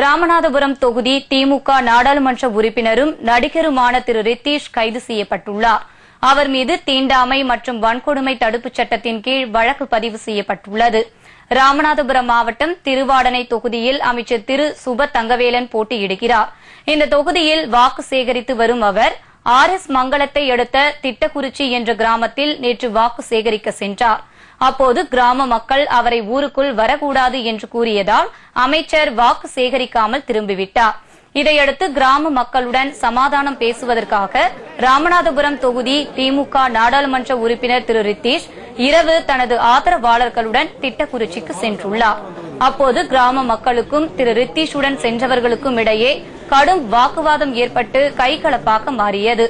ராமநாதபுரம் தொகுதி திமுக நாடாளுமன்ற உறுப்பினரும் நடிகருமான திரு ரித்தீஷ் கைது செய்யப்பட்டுள்ளார் அவர் மீது தீண்டாமை மற்றும் வன்கொடுமை தடுப்புச் சட்டத்தின் கீழ் வழக்கு பதிவு செய்யப்பட்டுள்ளது ராமநாதபுரம் மாவட்டம் திருவாடனை தொகுதியில் அமைச்சர் திரு சுப தங்கவேலன் போட்டியிடுகிறார் இந்த தொகுதியில் வாக்கு சேகரித்து வரும் அவர் ஆர் எஸ் மங்கலத்தை அடுத்த திட்டக்குறிச்சி என்ற கிராமத்தில் நேற்று வாக்கு சேகரிக்க சென்றார் அப்போது கிராம மக்கள் அவரை ஊருக்குள் வரக்கூடாது என்று கூறியதால் அமைச்சர் வாக்கு சேகரிக்காமல் திரும்பிவிட்டார் இதையடுத்து கிராம மக்களுடன் சமாதானம் பேசுவதற்காக ராமநாதபுரம் தொகுதி திமுக நாடாளுமன்ற உறுப்பினர் திரு ரித்தீஷ் இரவு தனது ஆதரவாளர்களுடன் திட்டக்குறிச்சிக்கு சென்றுள்ளார் அப்போது கிராம மக்களுக்கும் திரு ரித்தீஷுடன் சென்றவர்களுக்கும் இடையே கடும் வாக்குவாதம் ஏற்பட்டு கைகலப்பாக மாறியது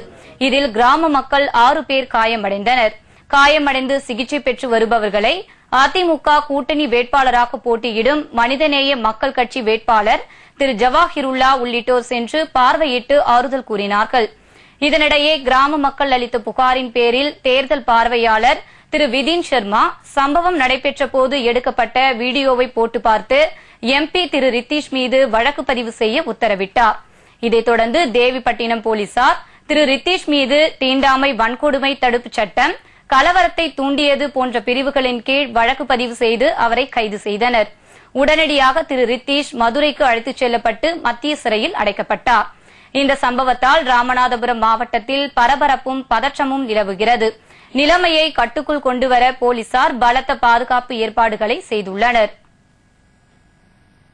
இதில் கிராம மக்கள் ஆறு பேர் காயமடைந்தனர் காயமடைந்து சிகிச்சை பெற்று வருபவர்களை அதிமுக கூட்டணி வேட்பாளராக போட்டியிடும் மனிதநேய மக்கள் கட்சி வேட்பாளர் திரு ஜவாஹிருல்லா உள்ளிட்டோர் சென்று பார்வையிட்டு ஆறுதல் கூறினார்கள் இதனிடையே கிராம மக்கள் அளித்த புகாரின் பேரில் தேர்தல் பார்வையாளர் திரு விதின் சர்மா சம்பவம் நடைபெற்றபோது எடுக்கப்பட்ட வீடியோவை போட்டு பார்த்து எம்பி திரு ரித்தீஷ் மீது வழக்கு பதிவு செய்ய உத்தரவிட்டார் இதைத் தொடர்ந்து தேவிப்பட்டினம் போலீசார் திரு ரித்தீஷ் மீது தீண்டாமை வன்கொடுமை தடுப்புச் சட்டம் கலவரத்தை தூண்டியது போன்ற பிரிவுகளின் கீழ் வழக்கு பதிவு செய்து அவரை கைது செய்தனர் உடனடியாக திரு ரித்தீஷ் மதுரைக்கு அழைத்துச் செல்லப்பட்டு மத்திய சிறையில் அடைக்கப்பட்டார் இந்த சம்பவத்தால் ராமநாதபுரம் மாவட்டத்தில் பரபரப்பும் பதற்றமும் நிலவுகிறது நிலைமையை கட்டுக்குள் கொண்டுவர போலீசார் பலத்த பாதுகாப்பு ஏற்பாடுகளை செய்துள்ளனா்